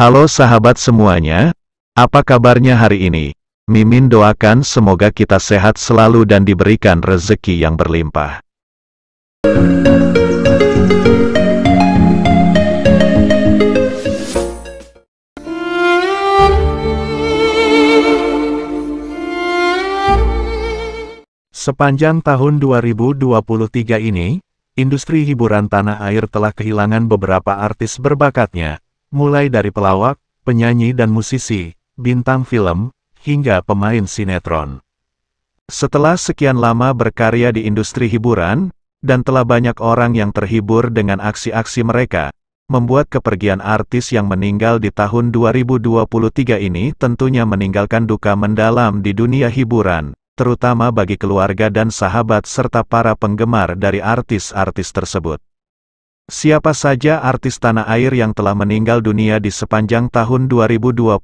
Halo sahabat semuanya, apa kabarnya hari ini? Mimin doakan semoga kita sehat selalu dan diberikan rezeki yang berlimpah. Sepanjang tahun 2023 ini, industri hiburan tanah air telah kehilangan beberapa artis berbakatnya, mulai dari pelawak, penyanyi dan musisi, bintang film, hingga pemain sinetron. Setelah sekian lama berkarya di industri hiburan, dan telah banyak orang yang terhibur dengan aksi-aksi mereka, membuat kepergian artis yang meninggal di tahun 2023 ini tentunya meninggalkan duka mendalam di dunia hiburan, terutama bagi keluarga dan sahabat serta para penggemar dari artis-artis tersebut. Siapa saja artis tanah air yang telah meninggal dunia di sepanjang tahun 2023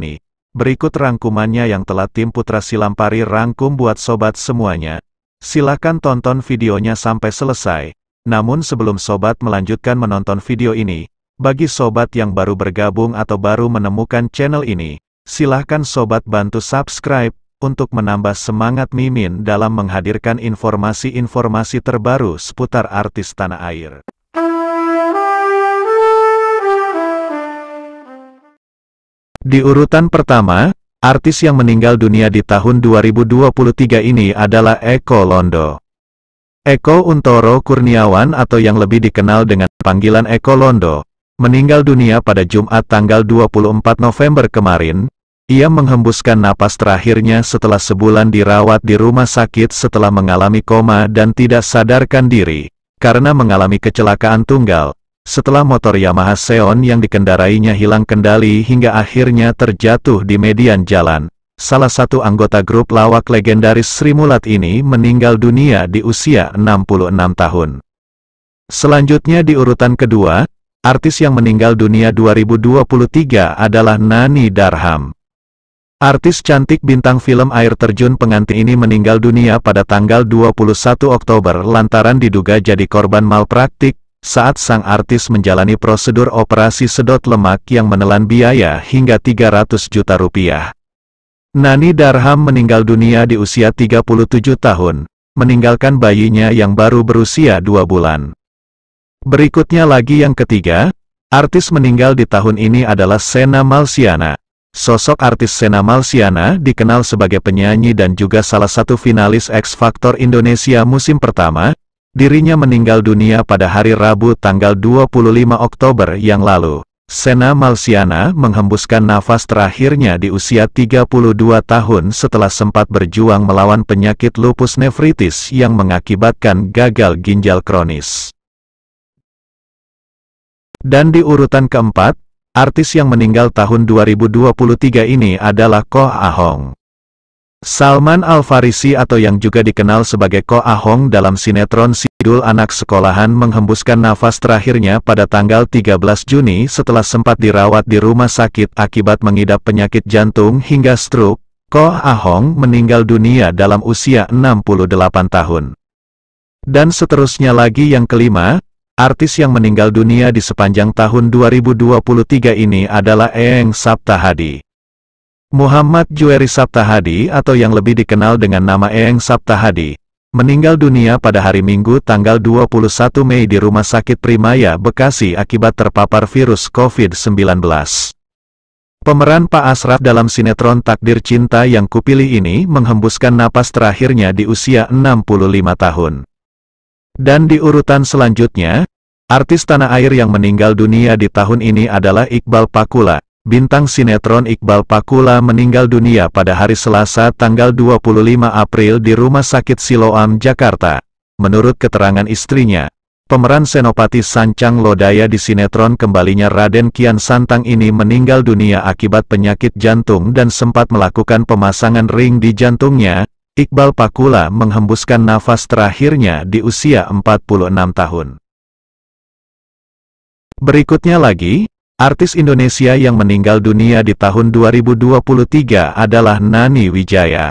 ini? Berikut rangkumannya yang telah tim Putra Silampari rangkum buat sobat semuanya. Silahkan tonton videonya sampai selesai. Namun sebelum sobat melanjutkan menonton video ini, bagi sobat yang baru bergabung atau baru menemukan channel ini, silahkan sobat bantu subscribe, untuk menambah semangat Mimin dalam menghadirkan informasi-informasi terbaru seputar artis tanah air. Di urutan pertama, artis yang meninggal dunia di tahun 2023 ini adalah Eko Londo. Eko Untoro Kurniawan atau yang lebih dikenal dengan panggilan Eko Londo, meninggal dunia pada Jumat tanggal 24 November kemarin, ia menghembuskan napas terakhirnya setelah sebulan dirawat di rumah sakit setelah mengalami koma dan tidak sadarkan diri, karena mengalami kecelakaan tunggal, setelah motor Yamaha Xeon yang dikendarainya hilang kendali hingga akhirnya terjatuh di median jalan. Salah satu anggota grup lawak legendaris Sri Mulat ini meninggal dunia di usia 66 tahun. Selanjutnya di urutan kedua, artis yang meninggal dunia 2023 adalah Nani Darham. Artis cantik bintang film air terjun pengantin ini meninggal dunia pada tanggal 21 Oktober lantaran diduga jadi korban malpraktik, saat sang artis menjalani prosedur operasi sedot lemak yang menelan biaya hingga 300 juta rupiah. Nani Darham meninggal dunia di usia 37 tahun, meninggalkan bayinya yang baru berusia 2 bulan. Berikutnya lagi yang ketiga, artis meninggal di tahun ini adalah Sena Malsiana. Sosok artis Sena Malsiana dikenal sebagai penyanyi dan juga salah satu finalis X Factor Indonesia musim pertama, Dirinya meninggal dunia pada hari Rabu tanggal 25 Oktober yang lalu. Sena Malsiana menghembuskan nafas terakhirnya di usia 32 tahun setelah sempat berjuang melawan penyakit lupus nefritis yang mengakibatkan gagal ginjal kronis. Dan di urutan keempat, artis yang meninggal tahun 2023 ini adalah Koh Ahong. Ah Salman Al-Farisi atau yang juga dikenal sebagai Ko Ahong dalam sinetron Sidul Anak Sekolahan menghembuskan nafas terakhirnya pada tanggal 13 Juni setelah sempat dirawat di rumah sakit akibat mengidap penyakit jantung hingga stroke, Ko Ahong meninggal dunia dalam usia 68 tahun. Dan seterusnya lagi yang kelima, artis yang meninggal dunia di sepanjang tahun 2023 ini adalah Eng Saptahadi. Muhammad Juweri Sabtahadi atau yang lebih dikenal dengan nama Eeng Sabtahadi, meninggal dunia pada hari Minggu tanggal 21 Mei di Rumah Sakit Primaya Bekasi akibat terpapar virus COVID-19. Pemeran Pak Asraf dalam sinetron Takdir Cinta yang kupilih ini menghembuskan napas terakhirnya di usia 65 tahun. Dan di urutan selanjutnya, artis tanah air yang meninggal dunia di tahun ini adalah Iqbal Pakula, bintang sinetron Iqbal Pakula meninggal dunia pada hari Selasa tanggal 25 April di Rumah Sakit Siloam, Jakarta. Menurut keterangan istrinya, pemeran Senopati Sancang Lodaya di sinetron kembalinya Raden Kian Santang ini meninggal dunia akibat penyakit jantung dan sempat melakukan pemasangan ring di jantungnya, Iqbal Pakula menghembuskan nafas terakhirnya di usia 46 tahun. Berikutnya lagi, Artis Indonesia yang meninggal dunia di tahun 2023 adalah Nani Wijaya.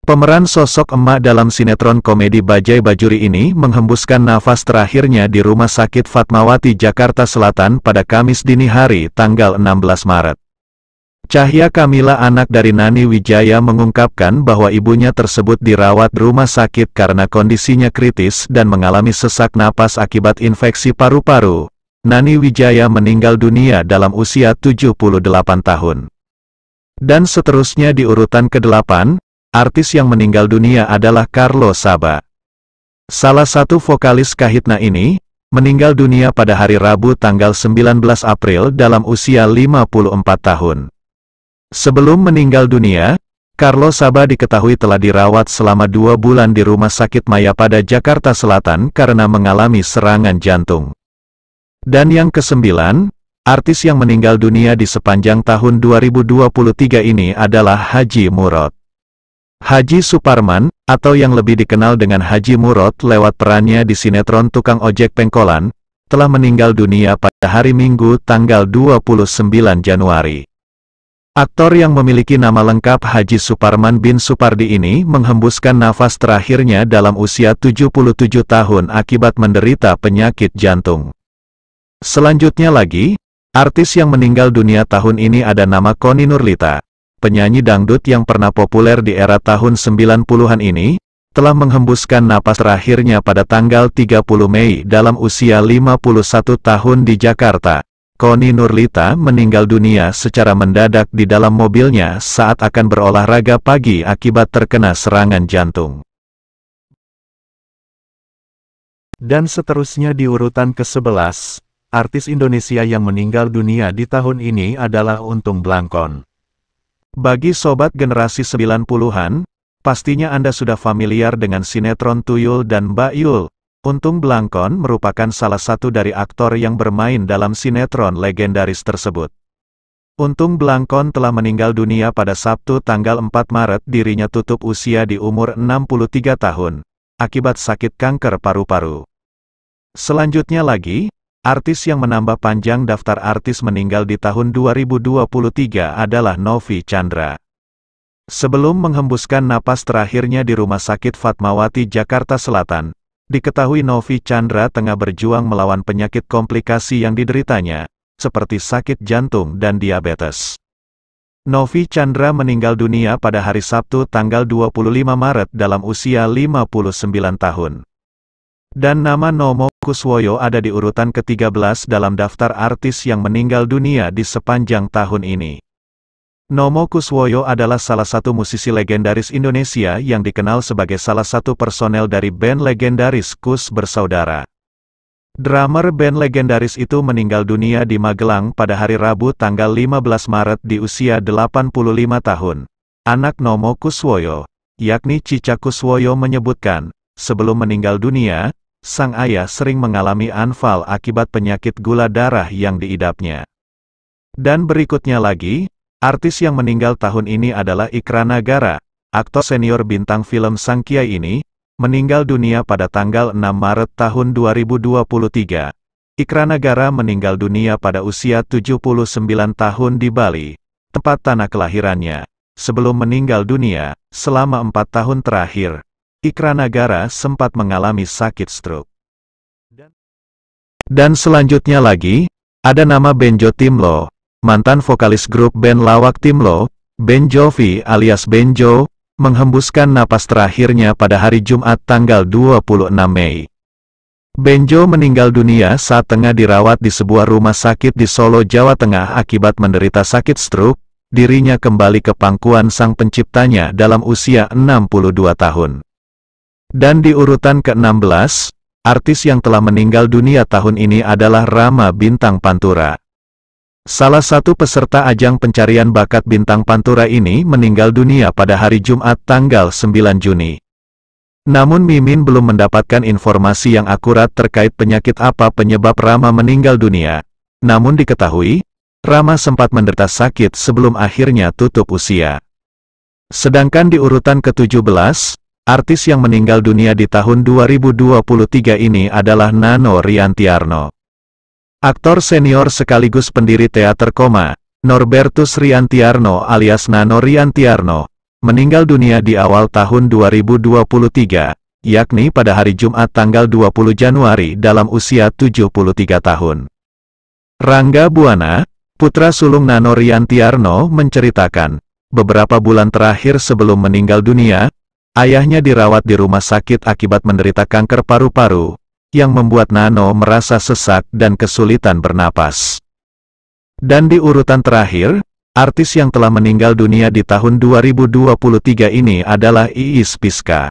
Pemeran sosok emak dalam sinetron komedi Bajai Bajuri ini menghembuskan nafas terakhirnya di Rumah Sakit Fatmawati Jakarta Selatan pada Kamis dini hari tanggal 16 Maret. Cahya Kamila anak dari Nani Wijaya mengungkapkan bahwa ibunya tersebut dirawat rumah sakit karena kondisinya kritis dan mengalami sesak napas akibat infeksi paru-paru, Nani Wijaya meninggal dunia dalam usia 78 tahun. Dan seterusnya di urutan ke-8, artis yang meninggal dunia adalah Carlo Saba. Salah satu vokalis Kahitna ini, meninggal dunia pada hari Rabu tanggal 19 April dalam usia 54 tahun. Sebelum meninggal dunia, Carlo Saba diketahui telah dirawat selama dua bulan di Rumah Sakit Maya pada Jakarta Selatan karena mengalami serangan jantung. Dan yang kesembilan, artis yang meninggal dunia di sepanjang tahun 2023 ini adalah Haji Murad. Haji Suparman, atau yang lebih dikenal dengan Haji Murad lewat perannya di sinetron Tukang Ojek Pengkolan, telah meninggal dunia pada hari Minggu tanggal 29 Januari. Aktor yang memiliki nama lengkap Haji Suparman bin Supardi ini menghembuskan nafas terakhirnya dalam usia 77 tahun akibat menderita penyakit jantung. Selanjutnya lagi, artis yang meninggal dunia tahun ini ada nama Koni Nurlita. Penyanyi dangdut yang pernah populer di era tahun 90-an ini, telah menghembuskan napas terakhirnya pada tanggal 30 Mei dalam usia 51 tahun di Jakarta. Koni Nurlita meninggal dunia secara mendadak di dalam mobilnya saat akan berolahraga pagi akibat terkena serangan jantung. Dan seterusnya di urutan ke-11, Artis Indonesia yang meninggal dunia di tahun ini adalah Untung Blangkon. Bagi sobat generasi 90-an, pastinya Anda sudah familiar dengan sinetron Tuyul dan Mbak Yul. Untung Blangkon merupakan salah satu dari aktor yang bermain dalam sinetron legendaris tersebut. Untung Blangkon telah meninggal dunia pada Sabtu tanggal 4 Maret dirinya tutup usia di umur 63 tahun, akibat sakit kanker paru-paru. Selanjutnya lagi, Artis yang menambah panjang daftar artis meninggal di tahun 2023 adalah Novi Chandra. Sebelum menghembuskan napas terakhirnya di Rumah Sakit Fatmawati Jakarta Selatan, diketahui Novi Chandra tengah berjuang melawan penyakit komplikasi yang dideritanya, seperti sakit jantung dan diabetes. Novi Chandra meninggal dunia pada hari Sabtu tanggal 25 Maret dalam usia 59 tahun. Dan nama Nomo Kuswoyo ada di urutan ke-13 dalam daftar artis yang meninggal dunia di sepanjang tahun ini. Nomo Kuswoyo adalah salah satu musisi legendaris Indonesia yang dikenal sebagai salah satu personel dari band legendaris Kus Bersaudara. Drummer band legendaris itu meninggal dunia di Magelang pada hari Rabu tanggal 15 Maret di usia 85 tahun. Anak Nomo Kuswoyo, yakni Cica Kuswoyo menyebutkan, sebelum meninggal dunia, sang ayah sering mengalami anfal akibat penyakit gula darah yang diidapnya. Dan berikutnya lagi, artis yang meninggal tahun ini adalah Ikra Nagara, aktor senior bintang film Sang Kiai ini, meninggal dunia pada tanggal 6 Maret tahun 2023. Ikra Nagara meninggal dunia pada usia 79 tahun di Bali, tempat tanah kelahirannya. Sebelum meninggal dunia, selama empat tahun terakhir, Ikranagara sempat mengalami sakit stroke. Dan selanjutnya lagi, ada nama Benjo Timlo, mantan vokalis grup band lawak Timlo, Ben Jovi alias Benjo, menghembuskan napas terakhirnya pada hari Jumat tanggal 26 Mei. Benjo meninggal dunia saat tengah dirawat di sebuah rumah sakit di Solo, Jawa Tengah akibat menderita sakit stroke, dirinya kembali ke pangkuan sang penciptanya dalam usia 62 tahun. Dan di urutan ke-16, artis yang telah meninggal dunia tahun ini adalah Rama Bintang Pantura. Salah satu peserta ajang pencarian bakat Bintang Pantura ini meninggal dunia pada hari Jumat tanggal 9 Juni. Namun Mimin belum mendapatkan informasi yang akurat terkait penyakit apa penyebab Rama meninggal dunia. Namun diketahui, Rama sempat menderita sakit sebelum akhirnya tutup usia. Sedangkan di urutan ke-17, Artis yang meninggal dunia di tahun 2023 ini adalah Nano Riantiarno. Aktor senior sekaligus pendiri teater koma, Norbertus Riantiarno alias Nano Riantiarno, meninggal dunia di awal tahun 2023, yakni pada hari Jumat tanggal 20 Januari dalam usia 73 tahun. Rangga Buana, putra sulung Nano Riantiarno menceritakan, beberapa bulan terakhir sebelum meninggal dunia, Ayahnya dirawat di rumah sakit akibat menderita kanker paru-paru, yang membuat Nano merasa sesak dan kesulitan bernapas. Dan di urutan terakhir, artis yang telah meninggal dunia di tahun 2023 ini adalah Iis Piska.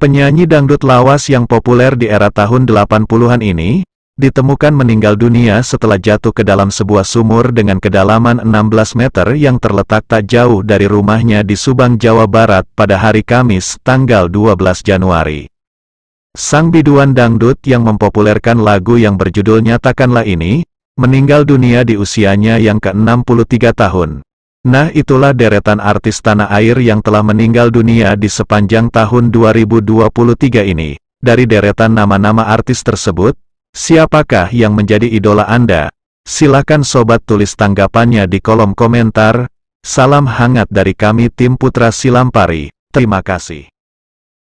Penyanyi dangdut lawas yang populer di era tahun 80-an ini, ditemukan meninggal dunia setelah jatuh ke dalam sebuah sumur dengan kedalaman 16 meter yang terletak tak jauh dari rumahnya di Subang, Jawa Barat pada hari Kamis, tanggal 12 Januari. Sang biduan dangdut yang mempopulerkan lagu yang berjudul Nyatakanlah Ini, meninggal dunia di usianya yang ke-63 tahun. Nah itulah deretan artis tanah air yang telah meninggal dunia di sepanjang tahun 2023 ini. Dari deretan nama-nama artis tersebut, Siapakah yang menjadi idola Anda? Silakan sobat tulis tanggapannya di kolom komentar. Salam hangat dari kami tim Putra Silampari. Terima kasih.